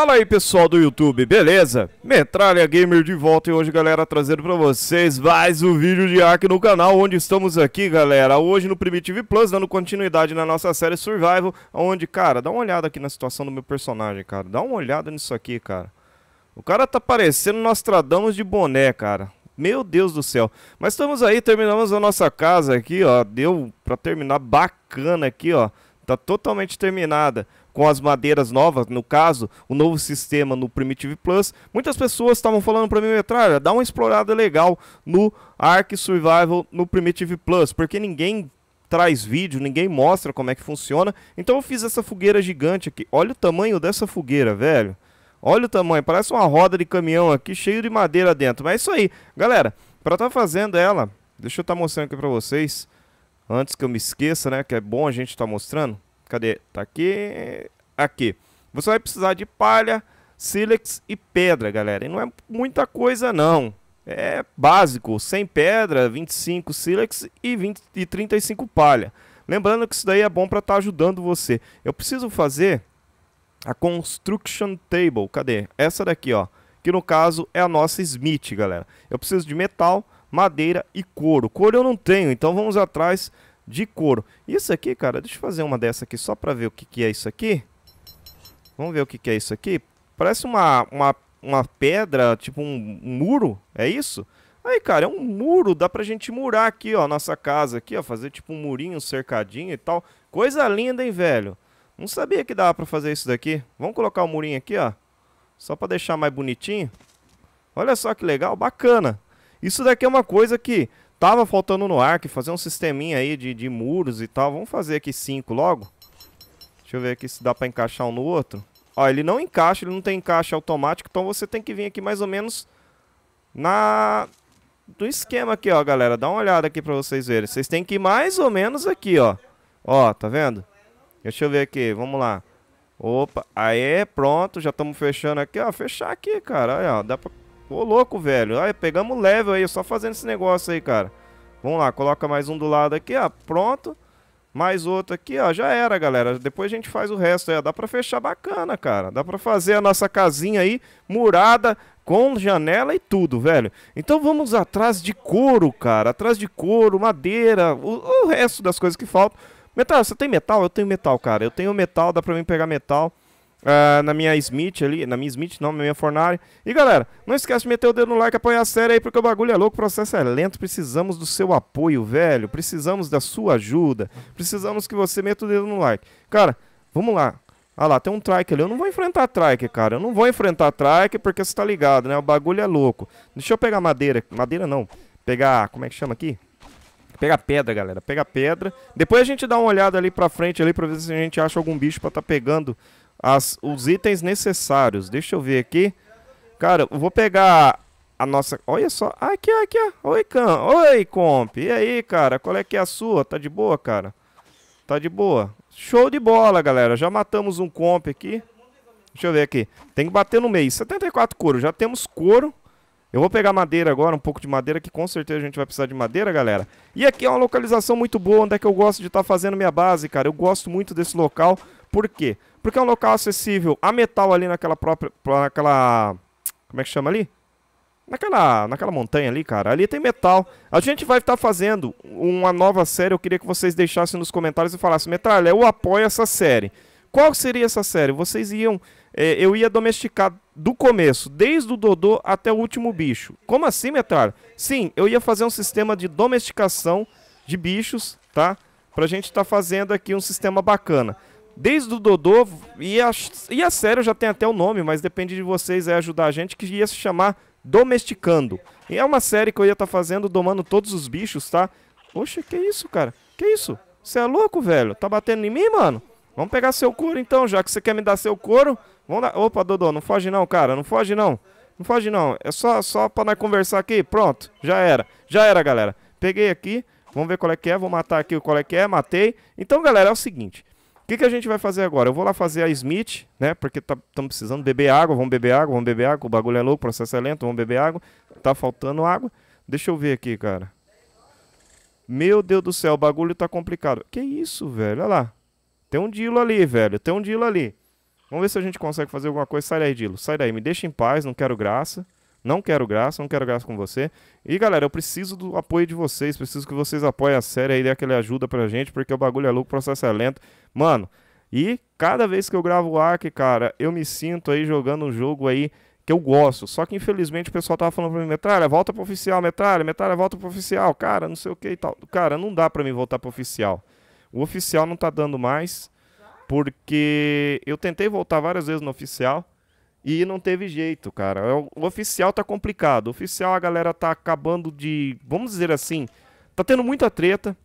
Fala aí pessoal do YouTube, beleza? Metralha Gamer de volta e hoje galera trazendo pra vocês mais um vídeo de aqui no canal Onde estamos aqui galera, hoje no Primitive Plus dando continuidade na nossa série Survival Onde cara, dá uma olhada aqui na situação do meu personagem cara, dá uma olhada nisso aqui cara O cara tá parecendo Nostradamus de boné cara, meu Deus do céu. Mas estamos aí, terminamos a nossa casa aqui, ó. Deu pra terminar bacana aqui, ó. Tá totalmente terminada com as madeiras novas, no caso, o novo sistema no Primitive Plus, muitas pessoas estavam falando para mim, Metralha, dá uma explorada legal no Ark Survival no Primitive Plus, porque ninguém traz vídeo, ninguém mostra como é que funciona. Então eu fiz essa fogueira gigante aqui. Olha o tamanho dessa fogueira, velho. Olha o tamanho, parece uma roda de caminhão aqui, cheio de madeira dentro. Mas é isso aí. Galera, para estar tá fazendo ela, deixa eu estar tá mostrando aqui para vocês, antes que eu me esqueça, né, que é bom a gente estar tá mostrando. Cadê? Tá aqui. Aqui. Você vai precisar de palha, sílex e pedra, galera. E não é muita coisa, não. É básico. 100 pedra, 25 sílex e, 20, e 35 palha. Lembrando que isso daí é bom para estar tá ajudando você. Eu preciso fazer a Construction Table. Cadê? Essa daqui, ó. Que no caso é a nossa Smith, galera. Eu preciso de metal, madeira e couro. Couro eu não tenho, então vamos atrás de couro. Isso aqui, cara, deixa eu fazer uma dessa aqui só pra ver o que, que é isso aqui. Vamos ver o que, que é isso aqui. Parece uma, uma, uma pedra, tipo um, um muro, é isso? Aí, cara, é um muro, dá pra gente murar aqui, ó, nossa casa aqui, ó, fazer tipo um murinho, cercadinho e tal. Coisa linda, hein, velho? Não sabia que dava pra fazer isso daqui. Vamos colocar o um murinho aqui, ó, só pra deixar mais bonitinho. Olha só que legal, bacana. Isso daqui é uma coisa que Tava faltando no arco, fazer um sisteminha aí de, de muros e tal. Vamos fazer aqui cinco logo. Deixa eu ver aqui se dá pra encaixar um no outro. Ó, ele não encaixa, ele não tem encaixe automático, então você tem que vir aqui mais ou menos na... Do esquema aqui, ó, galera. Dá uma olhada aqui pra vocês verem. Vocês têm que ir mais ou menos aqui, ó. Ó, tá vendo? Deixa eu ver aqui, vamos lá. Opa, aí, pronto, já estamos fechando aqui, ó. Fechar aqui, cara, olha ó, dá pra... Ô, louco, velho. Aí, pegamos level aí, só fazendo esse negócio aí, cara. Vamos lá, coloca mais um do lado aqui, ó, pronto. Mais outro aqui, ó, já era, galera. Depois a gente faz o resto aí, ó. Dá pra fechar bacana, cara. Dá pra fazer a nossa casinha aí, murada, com janela e tudo, velho. Então vamos atrás de couro, cara. Atrás de couro, madeira, o, o resto das coisas que faltam. Metal, você tem metal? Eu tenho metal, cara. Eu tenho metal, dá pra mim pegar metal. Uh, na minha Smith ali, na minha Smith não, na minha Fornari. E galera, não esquece de meter o dedo no like, apoiar a série aí, porque o bagulho é louco, o processo é lento, precisamos do seu apoio, velho, precisamos da sua ajuda, precisamos que você meta o dedo no like. Cara, vamos lá. Ah lá, tem um trike ali, eu não vou enfrentar trike, cara, eu não vou enfrentar trike porque você tá ligado, né, o bagulho é louco. Deixa eu pegar madeira, madeira não, pegar, como é que chama aqui? Pega pedra, galera. Pega pedra. Depois a gente dá uma olhada ali pra frente ali pra ver se a gente acha algum bicho pra tá pegando as, os itens necessários. Deixa eu ver aqui. Cara, eu vou pegar a nossa... Olha só. Aqui, aqui, ó. Oi, Cam. Oi, Comp. E aí, cara? Qual é que é a sua? Tá de boa, cara? Tá de boa. Show de bola, galera. Já matamos um Comp aqui. Deixa eu ver aqui. Tem que bater no meio. 74 couro. Já temos couro. Eu vou pegar madeira agora, um pouco de madeira, que com certeza a gente vai precisar de madeira, galera. E aqui é uma localização muito boa, onde é que eu gosto de estar tá fazendo minha base, cara. Eu gosto muito desse local. Por quê? Porque é um local acessível a metal ali naquela própria... Naquela... Como é que chama ali? Naquela, naquela montanha ali, cara. Ali tem metal. A gente vai estar tá fazendo uma nova série. Eu queria que vocês deixassem nos comentários e falassem... Metralha, eu apoio essa série. Qual seria essa série? Vocês iam é, eu ia domesticar do começo, desde o Dodô até o último bicho. Como assim, Metar? Sim, eu ia fazer um sistema de domesticação de bichos, tá? Pra gente estar tá fazendo aqui um sistema bacana. Desde o Dodô, e a, e a série já tem até o nome, mas depende de vocês é ajudar a gente, que ia se chamar Domesticando. E é uma série que eu ia estar tá fazendo, domando todos os bichos, tá? Poxa, que isso, cara? Que isso? Você é louco, velho? Tá batendo em mim, mano? Vamos pegar seu couro então, já que você quer me dar seu couro, Vamos lá. Opa, Dodô, não foge não, cara. Não foge não. Não foge não. É só, só pra nós conversar aqui. Pronto, já era. Já era, galera. Peguei aqui. Vamos ver qual é que é. Vou matar aqui o qual é que é. Matei. Então, galera, é o seguinte. O que, que a gente vai fazer agora? Eu vou lá fazer a Smith, né? Porque estamos tá, precisando beber água. Vamos beber água, vamos beber água. O bagulho é louco, o processo é lento. Vamos beber água. Tá faltando água. Deixa eu ver aqui, cara. Meu Deus do céu, o bagulho tá complicado. Que isso, velho? Olha lá. Tem um dilo ali, velho. Tem um dilo ali. Vamos ver se a gente consegue fazer alguma coisa. Sai daí, Dilo. Sai daí, me deixa em paz, não quero graça. Não quero graça, não quero graça com você. E galera, eu preciso do apoio de vocês, preciso que vocês apoiem a série aí, dê aquela ajuda pra gente, porque o bagulho é louco, o processo é lento. Mano, e cada vez que eu gravo o Ark, cara, eu me sinto aí jogando um jogo aí que eu gosto. Só que infelizmente o pessoal tava falando pra mim, metralha, volta pro oficial, metralha, metralha, volta pro oficial, cara, não sei o que e tal. Cara, não dá pra mim voltar pro oficial. O oficial não tá dando mais. Porque eu tentei voltar várias vezes no oficial e não teve jeito, cara. É o oficial tá complicado. O oficial a galera tá acabando de, vamos dizer assim, tá tendo muita treta.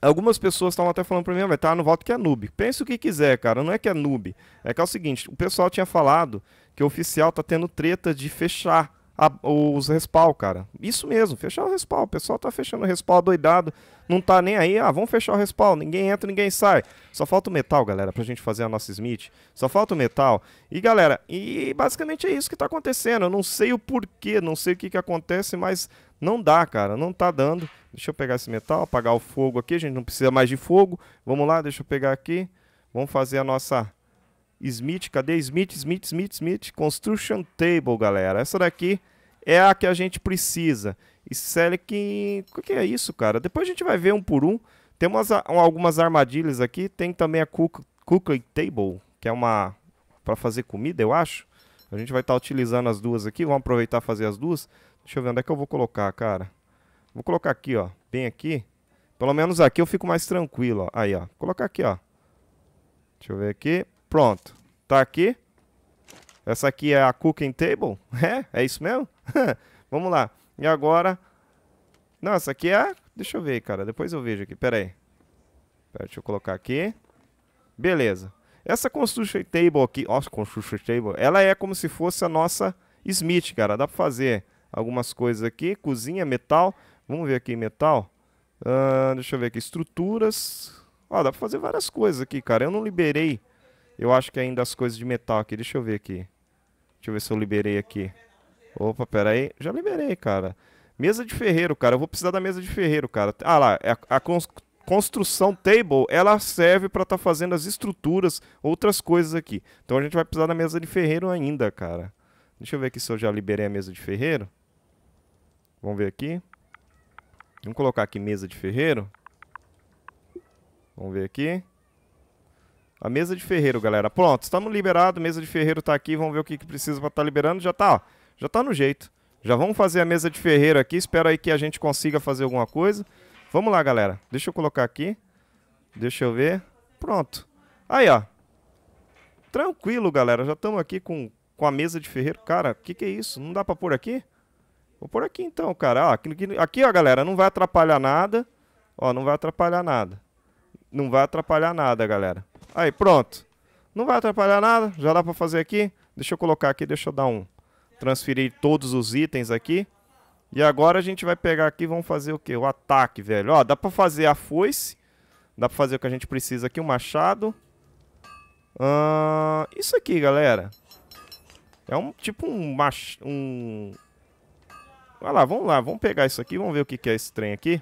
Algumas pessoas estavam até falando pra mim, vai ah, tá no voto que é noob. Pensa o que quiser, cara, não é que é noob. É que é o seguinte, o pessoal tinha falado que o oficial tá tendo treta de fechar a, os respawn, cara. Isso mesmo, fechar o respawn. O pessoal tá fechando o respawn doidado, não tá nem aí. Ah, vamos fechar o respawn. Ninguém entra, ninguém sai. Só falta o metal, galera, pra gente fazer a nossa Smith. Só falta o metal. E, galera, e basicamente é isso que tá acontecendo. Eu não sei o porquê, não sei o que que acontece, mas não dá, cara. Não tá dando. Deixa eu pegar esse metal, apagar o fogo aqui. A gente não precisa mais de fogo. Vamos lá, deixa eu pegar aqui. Vamos fazer a nossa Smith, cadê Smith, Smith, Smith, Smith? Construction Table, galera. Essa daqui é a que a gente precisa. E Selic, o que é isso, cara? Depois a gente vai ver um por um. Tem umas, algumas armadilhas aqui. Tem também a cook, Table, que é uma para fazer comida, eu acho. A gente vai estar tá utilizando as duas aqui. Vamos aproveitar fazer as duas. Deixa eu ver onde é que eu vou colocar, cara. Vou colocar aqui, ó. Bem aqui. Pelo menos aqui eu fico mais tranquilo, ó. Aí, ó. Vou colocar aqui, ó. Deixa eu ver aqui. Pronto, tá aqui. Essa aqui é a cooking table? É? É isso mesmo? Vamos lá. E agora... nossa aqui é... Deixa eu ver, cara. Depois eu vejo aqui. Pera aí. Pera, deixa eu colocar aqui. Beleza. Essa construction table aqui... Nossa, construction table. Ela é como se fosse a nossa Smith, cara. Dá pra fazer algumas coisas aqui. Cozinha, metal. Vamos ver aqui, metal. Uh, deixa eu ver aqui. Estruturas. Ó, dá pra fazer várias coisas aqui, cara. Eu não liberei eu acho que ainda as coisas de metal aqui. Deixa eu ver aqui. Deixa eu ver se eu liberei aqui. Opa, pera aí. Já liberei, cara. Mesa de ferreiro, cara. Eu vou precisar da mesa de ferreiro, cara. Ah lá, é a, construção table, ela serve para estar tá fazendo as estruturas, outras coisas aqui. Então a gente vai precisar da mesa de ferreiro ainda, cara. Deixa eu ver aqui se eu já liberei a mesa de ferreiro. Vamos ver aqui. Vamos colocar aqui mesa de ferreiro. Vamos ver aqui. A mesa de ferreiro, galera. Pronto, estamos liberados. Mesa de ferreiro está aqui. Vamos ver o que, que precisa para estar tá liberando. Já está, já tá no jeito. Já vamos fazer a mesa de ferreiro aqui. Espero aí que a gente consiga fazer alguma coisa. Vamos lá, galera. Deixa eu colocar aqui. Deixa eu ver. Pronto. Aí, ó. Tranquilo, galera. Já estamos aqui com, com a mesa de ferreiro. Cara, o que, que é isso? Não dá para pôr aqui? Vou pôr aqui então, cara. Ó, aqui, aqui, ó, galera. Não vai atrapalhar nada. Ó, não vai atrapalhar nada. Não vai atrapalhar nada, galera. Aí, pronto. Não vai atrapalhar nada, já dá para fazer aqui. Deixa eu colocar aqui, deixa eu dar um... Transferir todos os itens aqui. E agora a gente vai pegar aqui, vamos fazer o que? O ataque, velho. Ó, dá pra fazer a foice. Dá pra fazer o que a gente precisa aqui, o machado. Uh, isso aqui, galera. É um tipo um mach... um... Olha lá, vamos lá, vamos pegar isso aqui, vamos ver o que, que é esse trem aqui.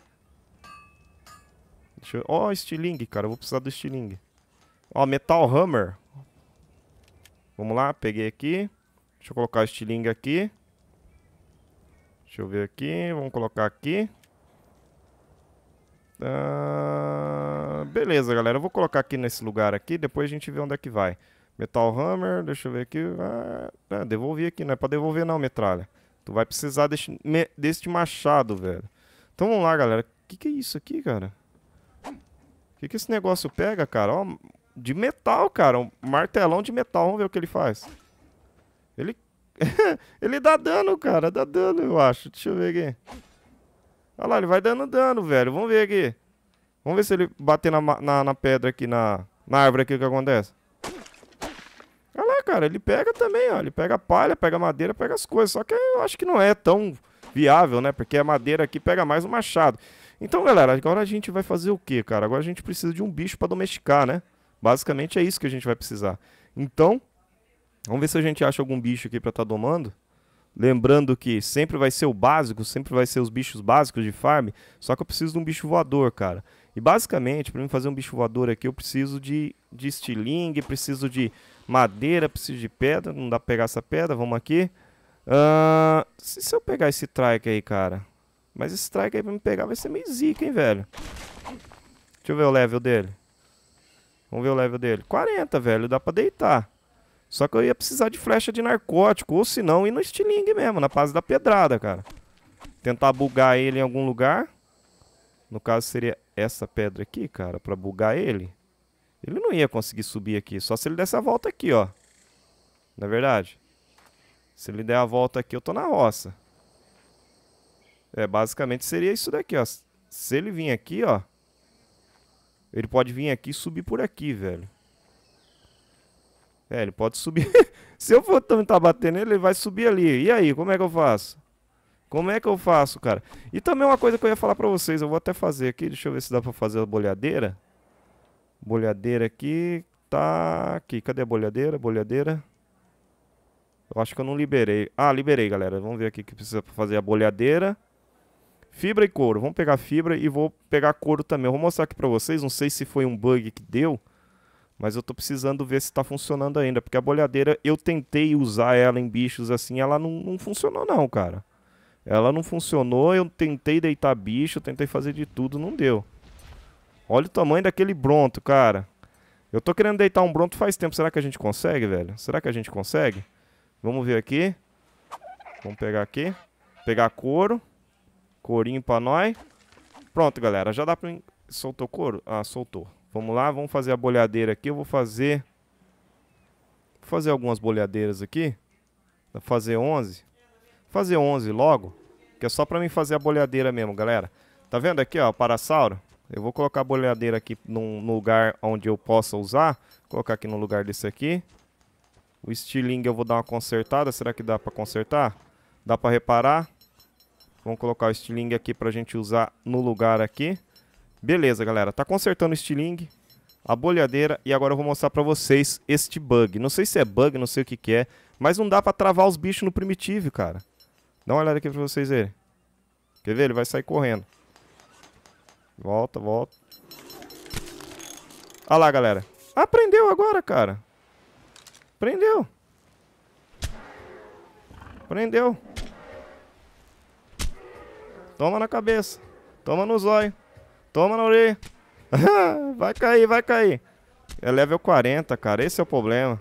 Deixa eu... Ó, oh, estilingue, cara, eu vou precisar do estilingue. Ó, Metal Hammer. Vamos lá, peguei aqui. Deixa eu colocar o estilingue aqui. Deixa eu ver aqui, vamos colocar aqui. Ah, beleza, galera, eu vou colocar aqui nesse lugar aqui, depois a gente vê onde é que vai. Metal Hammer, deixa eu ver aqui. Ah, ah devolvi aqui, não é pra devolver não, metralha. Tu vai precisar deste, deste machado, velho. Então vamos lá, galera. O que, que é isso aqui, cara? O que, que esse negócio pega, cara? Ó, de metal, cara. Um martelão de metal. Vamos ver o que ele faz. Ele... ele dá dano, cara. Dá dano, eu acho. Deixa eu ver aqui. Olha lá, ele vai dando dano, velho. Vamos ver aqui. Vamos ver se ele bater na, na, na pedra aqui, na, na árvore aqui, o que acontece. Olha lá, cara. Ele pega também, ó. Ele pega palha, pega madeira, pega as coisas. Só que eu acho que não é tão viável, né? Porque a madeira aqui pega mais o machado. Então, galera, agora a gente vai fazer o quê, cara? Agora a gente precisa de um bicho pra domesticar, né? Basicamente é isso que a gente vai precisar. Então, vamos ver se a gente acha algum bicho aqui para estar tá domando. Lembrando que sempre vai ser o básico, sempre vai ser os bichos básicos de farm, só que eu preciso de um bicho voador, cara. E basicamente, para mim fazer um bicho voador aqui, eu preciso de, de estilingue, preciso de madeira, preciso de pedra, não dá pra pegar essa pedra, vamos aqui. Uh, se, se eu pegar esse trike aí, cara, mas esse trike aí pra me pegar vai ser meio zica, hein, velho. Deixa eu ver o level dele. Vamos ver o level dele. 40, velho. Dá pra deitar. Só que eu ia precisar de flecha de narcótico. Ou se não, ir no stiling mesmo. Na base da pedrada, cara. Tentar bugar ele em algum lugar. No caso, seria essa pedra aqui, cara. Pra bugar ele. Ele não ia conseguir subir aqui. Só se ele desse a volta aqui, ó. Na é verdade. Se ele der a volta aqui, eu tô na roça. É, basicamente seria isso daqui, ó. Se ele vir aqui, ó. Ele pode vir aqui e subir por aqui, velho. É, ele pode subir. Se eu for tentar tá bater nele, ele vai subir ali. E aí, como é que eu faço? Como é que eu faço, cara? E também uma coisa que eu ia falar pra vocês. Eu vou até fazer aqui. Deixa eu ver se dá pra fazer a bolhadeira. Bolhadeira aqui. Tá aqui. Cadê a bolhadeira? Bolhadeira. Eu acho que eu não liberei. Ah, liberei, galera. Vamos ver aqui que precisa fazer a bolhadeira. Fibra e couro. Vamos pegar fibra e vou pegar couro também. Eu vou mostrar aqui para vocês. Não sei se foi um bug que deu, mas eu tô precisando ver se está funcionando ainda. Porque a bolhadeira, eu tentei usar ela em bichos assim, ela não, não funcionou não, cara. Ela não funcionou, eu tentei deitar bicho, tentei fazer de tudo, não deu. Olha o tamanho daquele bronto, cara. Eu tô querendo deitar um bronto faz tempo. Será que a gente consegue, velho? Será que a gente consegue? Vamos ver aqui. Vamos pegar aqui. Pegar couro. Corinho pra nós. Pronto, galera. Já dá pra... Soltou couro? Ah, soltou. Vamos lá, vamos fazer a bolhadeira aqui. Eu vou fazer... Vou fazer algumas bolhadeiras aqui. Vou fazer 11. Fazer 11 logo. Que é só pra mim fazer a bolhadeira mesmo, galera. Tá vendo aqui, ó, parasauro? Eu vou colocar a bolhadeira aqui num lugar onde eu possa usar. Vou colocar aqui no lugar desse aqui. O estilingue eu vou dar uma consertada. Será que dá pra consertar? Dá pra reparar? Vamos colocar o estilingue aqui para a gente usar no lugar aqui. Beleza, galera. Tá consertando o estilingue, a bolhadeira e agora eu vou mostrar para vocês este bug. Não sei se é bug, não sei o que, que é, mas não dá para travar os bichos no primitivo, cara. Dá uma olhada aqui para vocês verem. Quer ver? Ele vai sair correndo. Volta, volta. Olha lá, galera. Aprendeu agora, cara. Aprendeu. Aprendeu. Toma na cabeça. Toma nos olhos. Toma na orelha. vai cair, vai cair. É level 40, cara. Esse é o problema.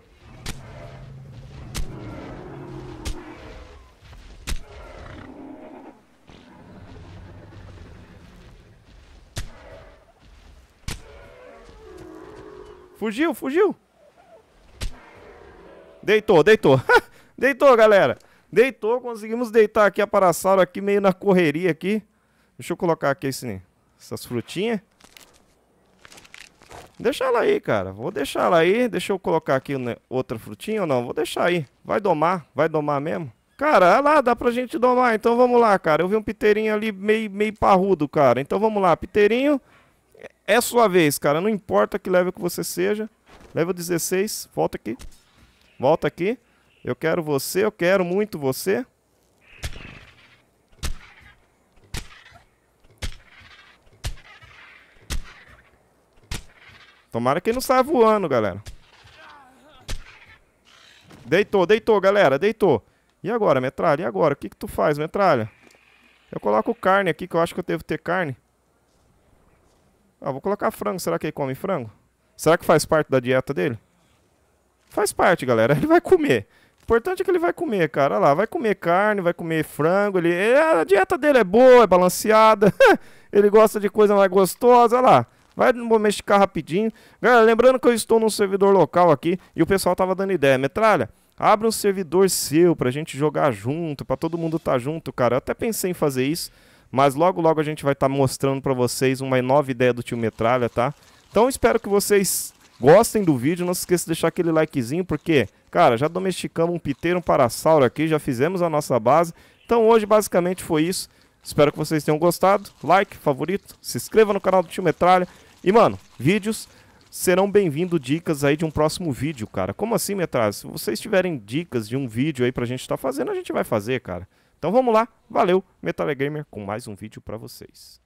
Fugiu, fugiu. Deitou, deitou. deitou, galera. Deitou, conseguimos deitar aqui a Parasauro aqui, meio na correria aqui. Deixa eu colocar aqui esse, essas frutinhas. Deixa ela aí, cara. Vou deixar ela aí. Deixa eu colocar aqui outra frutinha ou não? Vou deixar aí. Vai domar. Vai domar mesmo. Cara, olha é lá, dá pra gente domar. Então vamos lá, cara. Eu vi um piteirinho ali meio, meio parrudo, cara. Então vamos lá, piteirinho. É sua vez, cara. Não importa que level que você seja. Level 16. Volta aqui. Volta aqui. Eu quero você, eu quero muito você. Tomara que ele não saia voando, galera. Deitou, deitou, galera, deitou. E agora, metralha? E agora? O que que tu faz, metralha? Eu coloco carne aqui, que eu acho que eu devo ter carne. Ah, vou colocar frango. Será que ele come frango? Será que faz parte da dieta dele? Faz parte, galera. Ele vai comer importante é que ele vai comer, cara. Olha lá, vai comer carne, vai comer frango. Ele, a dieta dele é boa, é balanceada. ele gosta de coisa mais gostosa. Olha lá. Vai domesticar rapidinho. Galera, lembrando que eu estou num servidor local aqui e o pessoal tava dando ideia. Metralha, abre um servidor seu pra gente jogar junto, pra todo mundo estar tá junto, cara. Eu até pensei em fazer isso, mas logo logo a gente vai estar tá mostrando pra vocês uma nova ideia do tio Metralha, tá? Então espero que vocês gostem do vídeo. Não se esqueça de deixar aquele likezinho, porque Cara, já domesticamos um piteiro, um parasauro aqui, já fizemos a nossa base. Então hoje basicamente foi isso. Espero que vocês tenham gostado. Like, favorito, se inscreva no canal do Tio Metralha. E, mano, vídeos serão bem vindos dicas aí de um próximo vídeo, cara. Como assim, Metralha? Se vocês tiverem dicas de um vídeo aí pra gente estar tá fazendo, a gente vai fazer, cara. Então vamos lá. Valeu, Metralha Gamer, com mais um vídeo pra vocês.